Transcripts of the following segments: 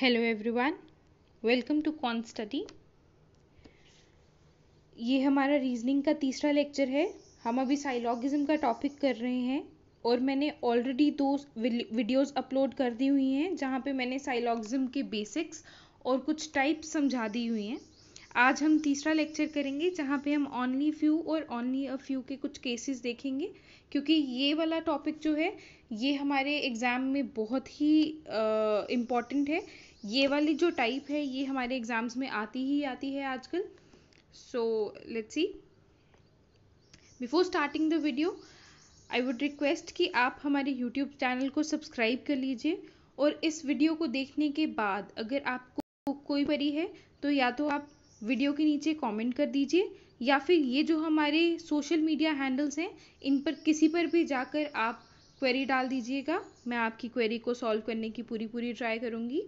Hello everyone welcome to Con Study ये हमारा reasoning का तीसरा लेक्चर है हम अभी साइलॉगिज्म का टॉपिक कर रहे हैं और मैंने ऑलरेडी दो वीडियोस अपलोड कर दी हुई हैं जहाँ पे मैंने साइलॉगिज्म के बेसिक्स और कुछ टाइप्स समझा दी हुई हैं आज हम तीसरा लेक्चर करेंगे जहाँ पे हम ऑनली फ्यू और ऑनली अ फ्यू के कुछ केसेस देखेंगे क्योंकि ये वाला टॉपिक जो है ये हमारे एग्ज़ाम में बहुत ही इम्पॉर्टेंट है ये वाली जो टाइप है ये हमारे एग्ज़ाम्स में आती ही आती है आजकल so let's see before starting the video I would request कि आप हमारे यूट्यूब चैनल को सब्सक्राइब कर लीजिए और इस वीडियो को देखने के बाद अगर आपको कोई परी है तो या तो आप वीडियो के नीचे कमेंट कर दीजिए या फिर ये जो हमारे सोशल मीडिया हैंडल्स हैं इन पर किसी पर भी जाकर आप क्वेरी डाल दीजिएगा मैं आपकी क्वेरी को सॉल्व करने की पूरी पूरी ट्राई करूँगी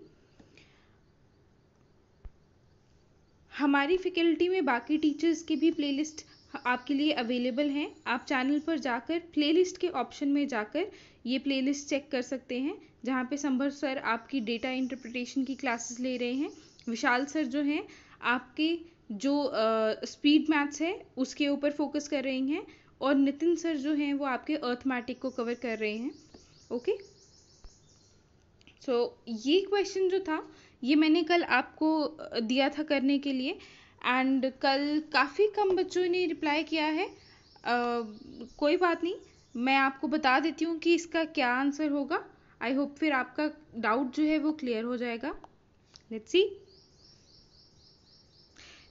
हमारी फैकल्टी में बाकी टीचर्स की भी प्लेलिस्ट आपके लिए अवेलेबल हैं आप चैनल पर जाकर प्लेलिस्ट के ऑप्शन में जाकर ये प्लेलिस्ट चेक कर सकते हैं जहाँ पे संभव सर आपकी डेटा इंटरप्रिटेशन की क्लासेस ले रहे हैं विशाल सर जो हैं आपके जो स्पीड uh, मैथ्स है उसके ऊपर फोकस कर रही हैं और नितिन सर जो हैं वो आपके अर्थमेटिक को कवर कर रहे हैं ओके सो so, ये क्वेश्चन जो था ये मैंने कल आपको दिया था करने के लिए एंड कल काफ़ी कम बच्चों ने रिप्लाई किया है आ, कोई बात नहीं मैं आपको बता देती हूँ कि इसका क्या आंसर होगा आई होप फिर आपका डाउट जो है वो क्लियर हो जाएगा लेट्स सी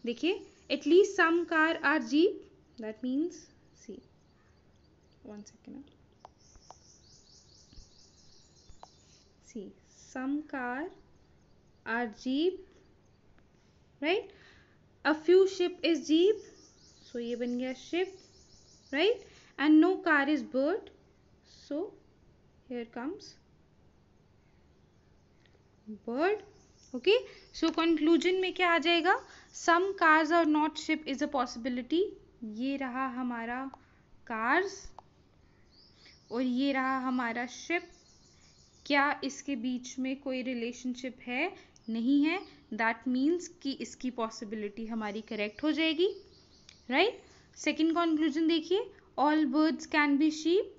देखिए at least some car are jeep that means see one second see some car are jeep right a few ship is jeep so ye ban gaya ship right and no car is bird so here comes bird okay so conclusion mein kya aa jayega some cars are not ship is a possibility ye raha hamara cars और ये रहा हमारा ship क्या इसके बीच में कोई relationship है नहीं है दैट मीन्स कि इसकी पॉसिबिलिटी हमारी करेक्ट हो जाएगी राइट सेकेंड कॉन्क्लूजन देखिए all birds can be sheep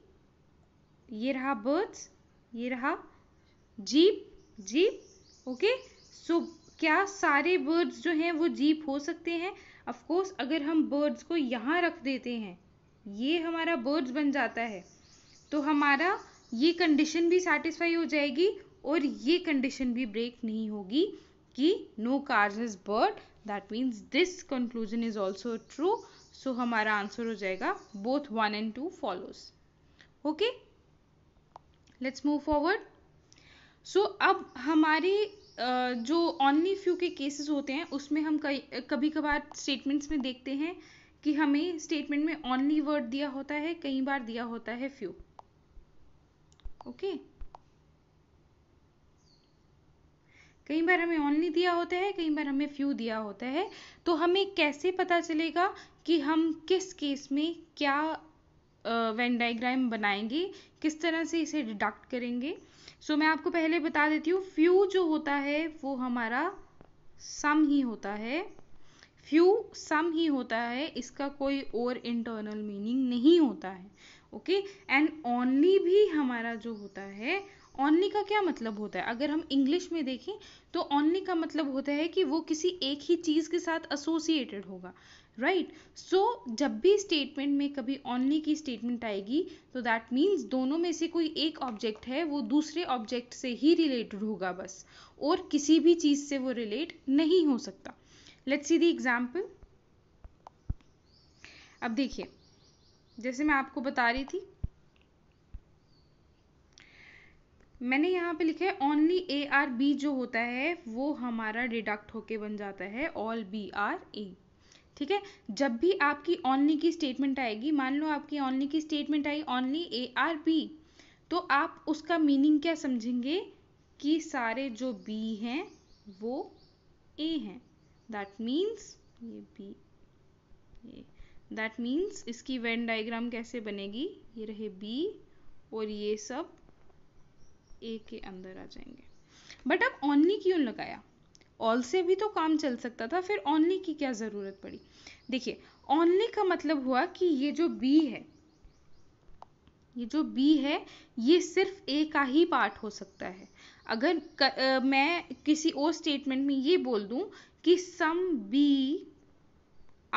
ये रहा बर्ड्स ये रहा जीप जीप ओके सो क्या सारे बर्ड्स जो हैं वो जीप हो सकते हैं अफकोर्स अगर हम बर्ड्स को यहाँ रख देते हैं ये हमारा बर्ड्स बन जाता है तो हमारा ये कंडीशन भी सेटिस्फाई हो जाएगी और ये कंडीशन भी ब्रेक नहीं होगी कि no cars is bird that means this conclusion is also true so हमारा आंसर हो जाएगा both one and two follows okay let's move forward so अब हमारे जो ऑनली फ्यू के केसेस होते हैं उसमें हम कभी कभार स्टेटमेंट्स में देखते हैं कि हमें स्टेटमेंट में ऑनली वर्ड दिया होता है कई बार दिया होता है फ्यू ओके okay? कई बार हमें ओनली दिया होता है कई बार हमें फ्यू दिया होता है तो हमें कैसे पता चलेगा कि हम किस केस में क्या वेन डाइग्राम बनाएंगे किस तरह से इसे डिडक्ट करेंगे सो so, मैं आपको पहले बता देती हूँ फ्यू जो होता है वो हमारा सम ही होता है फ्यू सम ही होता है इसका कोई और इंटरनल मीनिंग नहीं होता है ओके एंड ओनली भी हमारा जो होता है ओनली का क्या मतलब होता है अगर हम इंग्लिश में देखें तो ओनली का मतलब होता है कि वो किसी एक ही चीज़ के साथ एसोसिएटेड होगा राइट right? सो so, जब भी स्टेटमेंट में कभी ओनली की स्टेटमेंट आएगी तो दैट मीन्स दोनों में से कोई एक ऑब्जेक्ट है वो दूसरे ऑब्जेक्ट से ही रिलेटेड होगा बस और किसी भी चीज़ से वो रिलेट नहीं हो सकता लेट्स सी दी एग्जाम्पल अब देखिए जैसे मैं आपको बता रही थी मैंने यहाँ पे लिखा है ओनली ए आर बी जो होता है वो हमारा डिडक्ट होके बन जाता है ऑल बी आर ए ठीक है जब भी आपकी ओनली की स्टेटमेंट आएगी मान लो आपकी ओनली की statement I only A are B तो आप उसका मीनिंग क्या समझेंगे कि सारे जो बी हैं वो ए हैं दैट मीन्स ये बी ये दैट मीन्स इसकी वेन डाइग्राम कैसे बनेगी ये रहे बी और ये सब ए के अंदर आ जाएंगे बट अब ओनली क्यों लगाया ऑल से भी तो काम चल सकता था फिर ओनली की क्या ज़रूरत पड़ी देखिए ओनली का मतलब हुआ कि ये जो बी है ये जो बी है ये सिर्फ ए का ही पार्ट हो सकता है अगर क, आ, मैं किसी और स्टेटमेंट में ये बोल दूं कि सम बी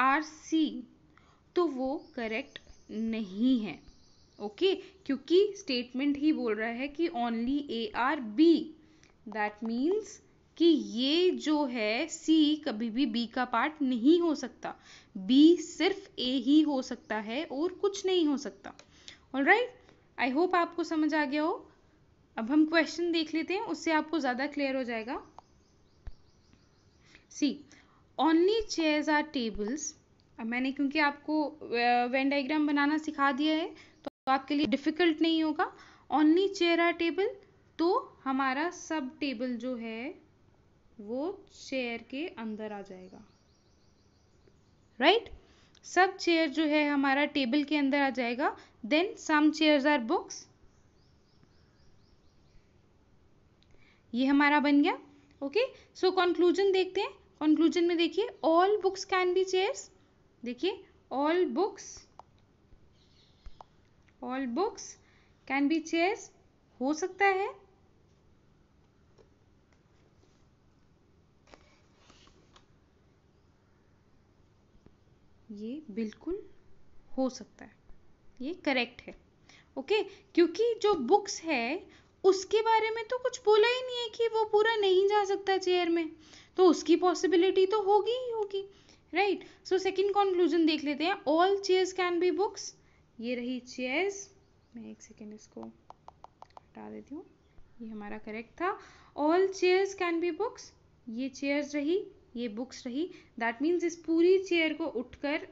आर सी तो वो करेक्ट नहीं है ओके क्योंकि स्टेटमेंट ही बोल रहा है कि only A are B that means कि ये जो है सी कभी भी बी का पार्ट नहीं हो सकता बी सिर्फ ए ही हो सकता है और कुछ नहीं हो सकता ऑल राइट आई होप आपको समझ आ गया हो अब हम क्वेश्चन देख लेते हैं उससे आपको ज़्यादा क्लियर हो जाएगा see only chairs are tables अब मैंने क्योंकि आपको वेन डाइग्राम बनाना सिखा दिया है तो आपके लिए डिफिकल्ट नहीं होगा ओनली आर टेबल तो हमारा सब टेबल जो है वो चेयर के अंदर आ जाएगा राइट सब चेयर जो है हमारा टेबल के अंदर आ जाएगा then some chair are books ये हमारा बन गया ओके सो कंक्लूजन देखते हैं कंक्लूजन में देखिए all books can be chairs देखिए all books all books can be chairs हो सकता है ये बिल्कुल हो सकता है ये करेक्ट है ओके okay? क्योंकि जो बुक्स है उसके बारे में तो कुछ बोला ही नहीं है कि वो पूरा नहीं जा सकता चेयर में तो उसकी पॉसिबिलिटी तो होगी ही होगी राइट सो सेकंड कंक्लूजन देख लेते हैं all chairs can be books ये रही चेयर्स मैं एक सेकेंड इसको हटा देती हूँ ये हमारा करेक्ट था all chairs can be books ये चेयर्स रही ये बुक्स रही दैट मीन्स इस पूरी चेयर को उठकर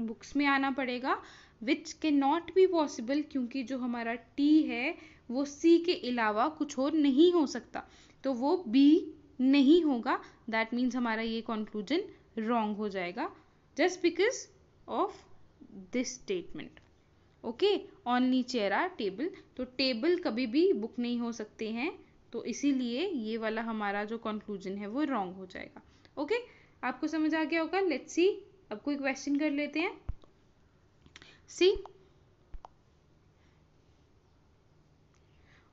बुक्स में आना पड़ेगा विच के नॉट बी पॉसिबल क्योंकि जो हमारा टी है वो सी के अलावा कुछ और नहीं हो सकता तो वो बी नहीं होगा दैट मीन्स हमारा ये कंक्लूजन रॉन्ग हो जाएगा just because of this statement okay only chair are table तो टेबल कभी भी बुक नहीं हो सकते हैं तो इसीलिए ये वाला हमारा जो कंक्लूजन है वो रॉन्ग हो जाएगा ओके okay? आपको समझ आ गया होगा लेट्स सी अब कोई क्वेश्चन कर लेते हैं see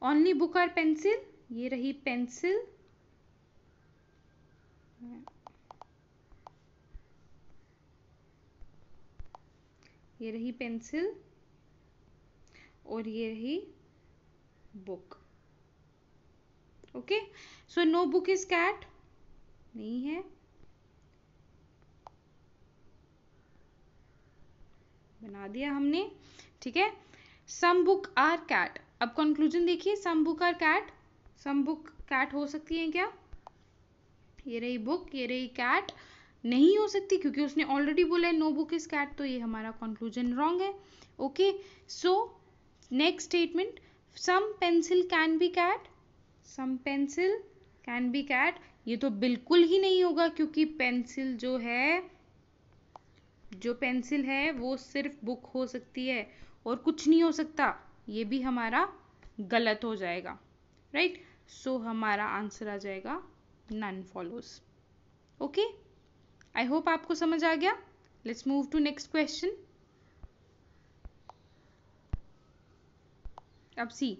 only book are pencil ये रही पेंसिल ये रही पेंसिल और ये रही book okay so no book is cat नहीं है बना दिया हमने ठीक है सम बुक आर कैट अब कंक्लूजन देखिए some book are cat some book cat हो सकती है क्या ये रही बुक ये रही कैट नहीं हो सकती क्योंकि उसने ऑलरेडी बोला है नो बुक इज कैट तो ये हमारा कंक्लूजन रॉन्ग है okay so Next statement, some pencil can be cat. Some pencil can be cat. ये तो बिल्कुल ही नहीं होगा क्योंकि पेंसिल जो है जो पेंसिल है वो सिर्फ बुक हो सकती है और कुछ नहीं हो सकता ये भी हमारा गलत हो जाएगा राइट right? सो so, हमारा आंसर आ जाएगा none follows okay I hope आपको समझ आ गया let's move to next question अब सी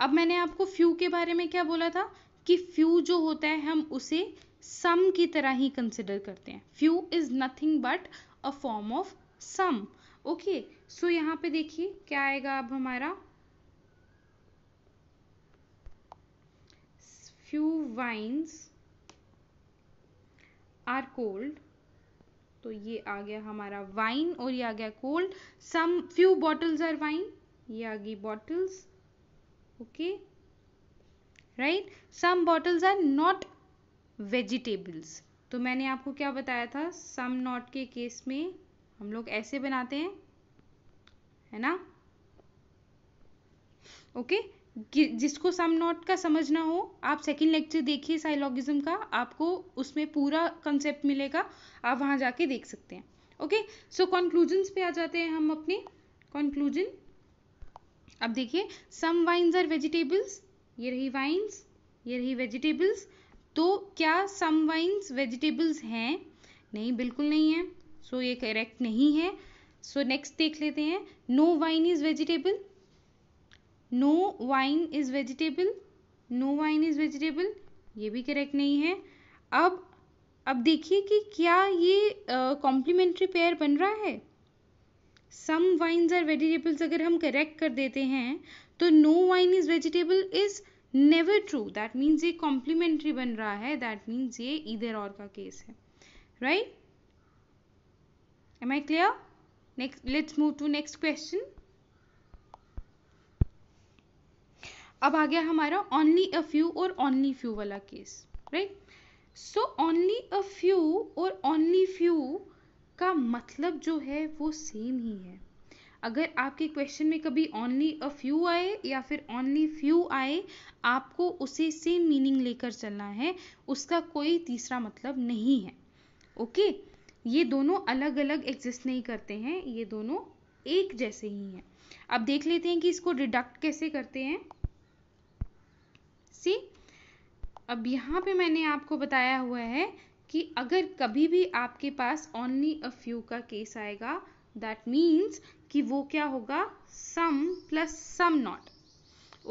अब मैंने आपको फ्यू के बारे में क्या बोला था कि फ्यू जो होता है हम उसे सम की तरह ही कंसिडर करते हैं few is nothing but a form of some okay so यहाँ पे देखिए क्या आएगा अब हमारा फ्यू वाइन्स आर कोल्ड तो ये आ गया हमारा वाइन और ये आ गया cold some few bottles are wine yagi bottles okay right some bottles are not vegetables तो मैंने आपको क्या बताया था सम नॉट के केस में हम लोग ऐसे बनाते हैं है ना ओके okay? जिसको सम नॉट का समझना हो आप सेकंड लेक्चर देखिए साइलॉगिज्म का आपको उसमें पूरा कंसेप्ट मिलेगा आप वहां जाके देख सकते हैं ओके सो कंक्लूजन्स पे आ जाते हैं हम अपने कंक्लूजन अब देखिए सम वाइन्स आर वेजिटेबल्स ये रही वाइन्स ये रही वेजिटेबल्स तो क्या सम वाइन्स वेजिटेबल्स हैं नहीं बिल्कुल नहीं है सो so, ये करेक्ट नहीं है सो so, नेक्स्ट देख लेते हैं no wine is vegetable no wine is vegetable no wine is vegetable ये भी करेक्ट नहीं है अब अब देखिए कि क्या ये कॉम्प्लीमेंट्री पेयर बन रहा है सम वाइन्स आर वेजिटेबल्स अगर हम करेक्ट कर देते हैं तो no wine is vegetable is never true that means ये कॉम्प्लीमेंट्री बन रहा है दैट मीन्स ये इधर और का केस है right am I clear next let's move to next question अब आ गया हमारा ओनली अ फ्यू और ओनली फ्यू वाला case right so only a few और ओनली फ्यू उसका मतलब जो है वो सेम ही है अगर आपके क्वेश्चन में कभी ओनली अ फ्यू आए या फिर ओनली फ्यू आए आपको उसे सेम मीनिंग लेकर चलना है उसका कोई तीसरा मतलब नहीं है ओके ये दोनों अलग अलग एग्जिस्ट नहीं करते हैं ये दोनों एक जैसे ही हैं अब देख लेते हैं कि इसको डिडक्ट कैसे करते हैं सी अब यहाँ पे मैंने आपको बताया हुआ है कि अगर कभी भी आपके पास ओनली अ फ्यू का केस आएगा दैट मीन्स कि वो क्या होगा some plus some not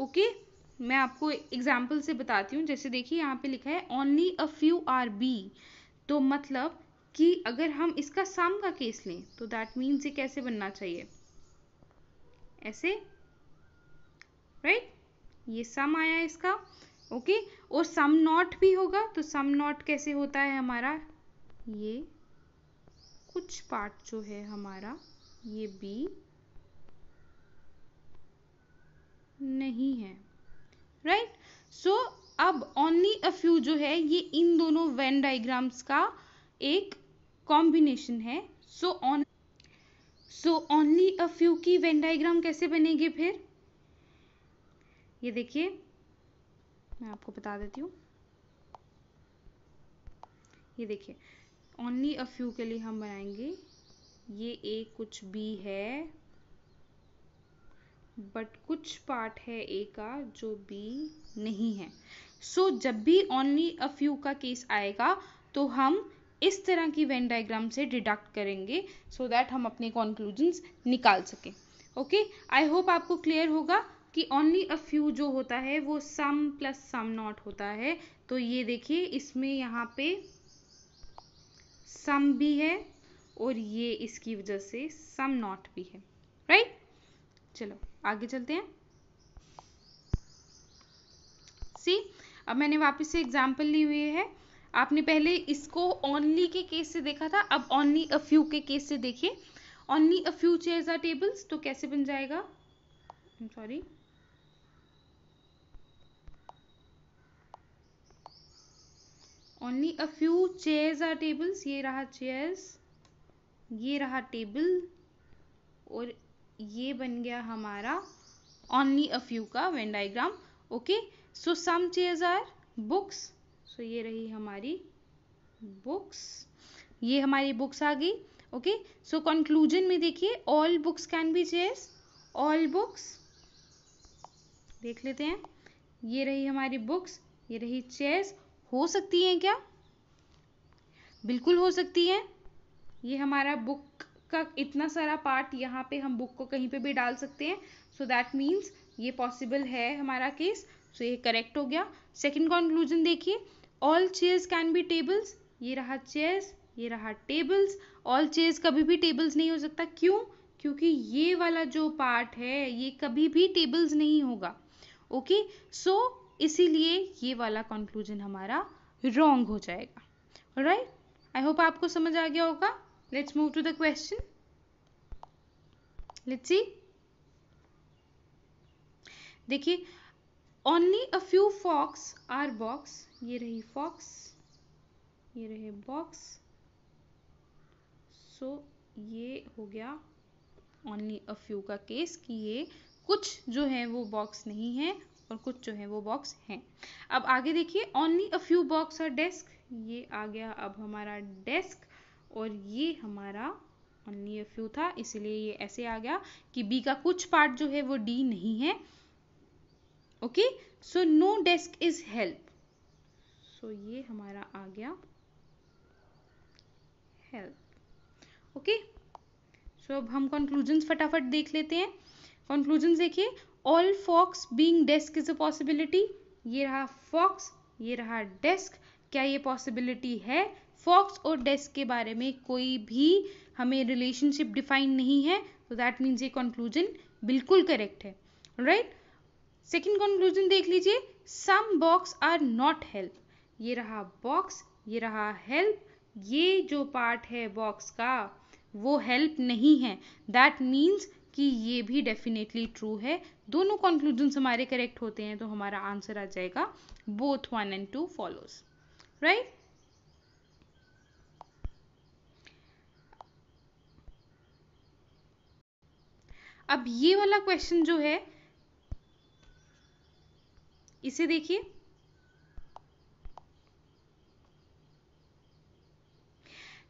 okay मैं आपको एग्जाम्पल से बताती हूँ जैसे देखिए यहाँ पे लिखा है only a few are B तो मतलब कि अगर हम इसका सम का केस लें तो दैट मीन्स ये कैसे बनना चाहिए ऐसे राइट right? ये सम आया इसका ओके और सम नॉट भी होगा तो सम नॉट कैसे होता है हमारा ये कुछ पार्ट जो है हमारा ये बी नहीं है राइट right? सो so, अब ओनली अ फ्यू जो है ये इन दोनों वेन डायग्राम्स का एक कॉम्बिनेशन है so on so only a few की वेन डाइग्राम कैसे बनेंगे फिर ये देखिए मैं आपको बता देती हूँ ये देखिए ओनली अ फ्यू के लिए हम बनाएंगे ये ए कुछ बी है बट कुछ पार्ट है ए का जो बी नहीं है सो so, जब भी ओनली अ फ्यू का केस आएगा तो हम इस तरह की वेन डायग्राम से डिडक्ट करेंगे सो so दैट हम अपने कॉन्क्लूजन्स निकाल सकें ओके आई होप आपको क्लियर होगा कि ओनली अ फ्यू जो होता है वो सम प्लस सम नॉट होता है तो ये देखिए इसमें यहाँ पे सम भी है और ये इसकी वजह से सम नॉट भी है राइट चलो आगे चलते हैं सी अब मैंने वापस से एग्जाम्पल ली हुई है आपने पहले इसको ओनली के केस से देखा था अब ओनली अ फ्यू के केस से देखिए only a few chairs are tables तो कैसे बन जाएगा sorry only a few chairs are tables ये रहा chairs ये रहा table और ये बन गया हमारा only a few का Venn diagram okay so some chairs are books so ये रही हमारी books ये हमारी books आ गई ओके सो कंक्लूजन में देखिए all books can be chairs all books देख लेते हैं ये रही हमारी बुक्स ये रही चेयर्स हो सकती हैं क्या बिल्कुल हो सकती हैं ये हमारा बुक का इतना सारा पार्ट यहाँ पे हम बुक को कहीं पे भी डाल सकते हैं सो दैट मीन्स ये पॉसिबल है हमारा केस सो so ये करेक्ट हो गया सेकंड कंक्लूजन देखिए all chairs can be tables ये रहा चेयर्स ये रहा टेबल्स ऑल चेयर्स कभी भी टेबल्स नहीं हो सकता क्यों क्योंकि ये वाला जो पार्ट है ये कभी भी टेबल्स नहीं होगा ओके सो इसीलिए ये वाला कंक्लूजन हमारा रॉन्ग हो जाएगा राइट आई होप आपको समझ आ गया होगा let's move to the question let's see देखिए only a few fox are box ये रही फॉक्स ये रहे बॉक्स सो so, ये हो गया ओनली अ फ्यू का केस कि ये कुछ जो है वो बॉक्स नहीं है और कुछ जो है वो बॉक्स हैं अब आगे देखिए ओनली अ फ्यू बॉक्स और डेस्क ये आ गया अब हमारा डेस्क और ये हमारा ओनली अ फ्यू था इसलिए ये ऐसे आ गया कि बी का कुछ पार्ट जो है वो डी नहीं है okay so no desk is help so ये हमारा आ गया हेल्प ओके सो अब हम कंक्लूजन फटाफट देख लेते हैं कंक्लूजन देखिए all fox being desk is a possibility ये रहा फॉक्स ये रहा डेस्क क्या ये पॉसिबिलिटी है फॉक्स और डेस्क के बारे में कोई भी हमें रिलेशनशिप डिफाइन नहीं है तो दैट मीन्स ये कंक्लूजन बिल्कुल करेक्ट है राइट सेकेंड कंक्लूजन देख लीजिए some box are not help ये रहा बॉक्स ये रहा हेल्प ये जो पार्ट है बॉक्स का वो हेल्प नहीं है दैट मीन्स कि ये भी डेफिनेटली ट्रू है दोनों कॉन्क्लूजन्स हमारे करेक्ट होते हैं तो हमारा आंसर आ जाएगा both one and two follows right अब ये वाला क्वेश्चन जो है इसे देखिए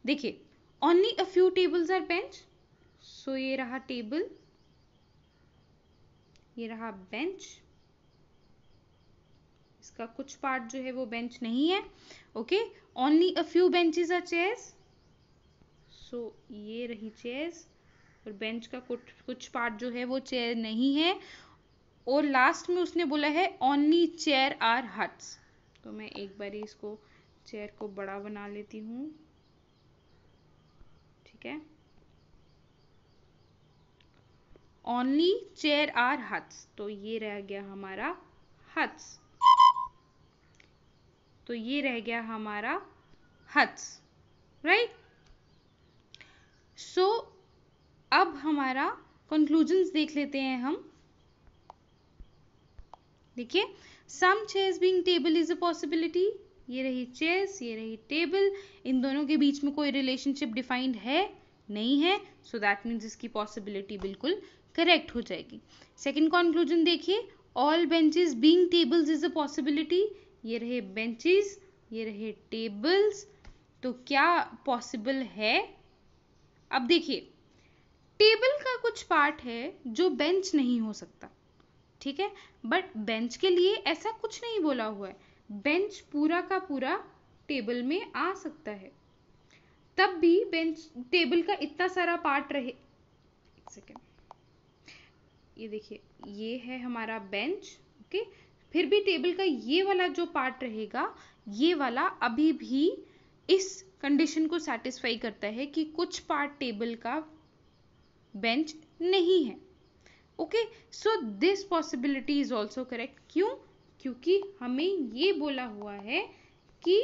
देखिए only a few tables are bench so ये रहा टेबल ये रहा बेंच इसका कुछ पार्ट जो है वो बेंच नहीं है okay only a few benches are chairs so ये रही चेयर्स और बेंच का कुछ कुछ पार्ट जो है वो चेयर नहीं है और लास्ट में उसने बोला है ओनली चेयर आर हट्स तो मैं एक बार इसको चेयर को बड़ा बना लेती हूँ ठीक है ओनली चेयर आर हथ्स तो ये रह गया हमारा हथ्स तो ये रह गया हमारा हट्स राइट सो अब हमारा कंक्लूजन देख लेते हैं हम देखिए some chairs being table is a possibility ये रही चेयर्स ये रही टेबल इन दोनों के बीच में कोई रिलेशनशिप डिफाइंड है नहीं है सो दैट मीन्स इसकी पॉसिबिलिटी बिल्कुल करेक्ट हो जाएगी सेकेंड कॉन्क्लूजन देखिए all benches being tables is a possibility ये रहे बेंचेस ये रहे टेबल्स तो क्या पॉसिबल है अब देखिए टेबल का कुछ पार्ट है जो बेंच नहीं हो सकता ठीक है बट बेंच के लिए ऐसा कुछ नहीं बोला हुआ है बेंच पूरा का पूरा टेबल में आ सकता है तब भी बेंच टेबल का इतना सारा पार्ट रहे एक सेकेंड ये देखिए ये है हमारा बेंच ओके फिर भी टेबल का ये वाला जो पार्ट रहेगा ये वाला अभी भी इस कंडीशन को सेटिस्फाई करता है कि कुछ पार्ट टेबल का बेंच नहीं है okay so this possibility is also correct क्यों क्योंकि हमें ये बोला हुआ है कि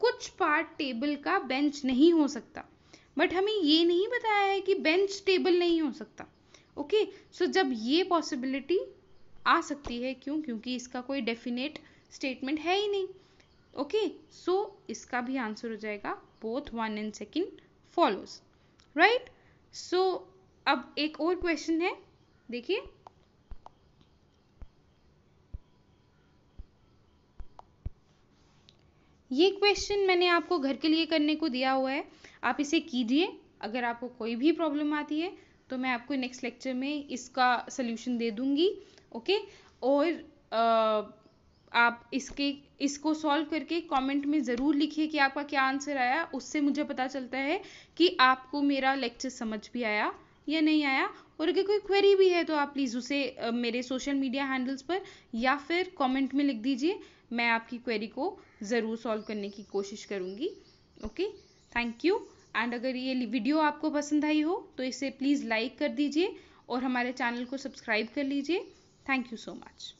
कुछ पार्ट टेबल का बेंच नहीं हो सकता बट हमें ये नहीं बताया है कि बेंच टेबल नहीं हो सकता ओके सो जब ये पॉसिबिलिटी आ सकती है क्यों क्योंकि इसका कोई डेफिनेट स्टेटमेंट है ही नहीं ओके okay, सो so इसका भी आंसर हो जाएगा both one and second follows right so अब एक और क्वेश्चन है देखिए ये क्वेश्चन मैंने आपको घर के लिए करने को दिया हुआ है आप इसे कीजिए अगर आपको कोई भी प्रॉब्लम आती है तो मैं आपको नेक्स्ट लेक्चर में इसका सोल्यूशन दे दूँगी ओके और आ, आप इसके इसको सॉल्व करके कमेंट में ज़रूर लिखिए कि आपका क्या आंसर आया उससे मुझे पता चलता है कि आपको मेरा लेक्चर समझ भी आया या नहीं आया और अगर कोई क्वेरी भी है तो आप प्लीज़ उसे मेरे सोशल मीडिया हैंडल्स पर या फिर कमेंट में लिख दीजिए मैं आपकी क्वेरी को ज़रूर सॉल्व करने की कोशिश करूँगी ओके थैंक यू एंड अगर ये वीडियो आपको पसंद आई हो तो इसे प्लीज़ लाइक कर दीजिए और हमारे चैनल को सब्सक्राइब कर लीजिए थैंक यू सो मच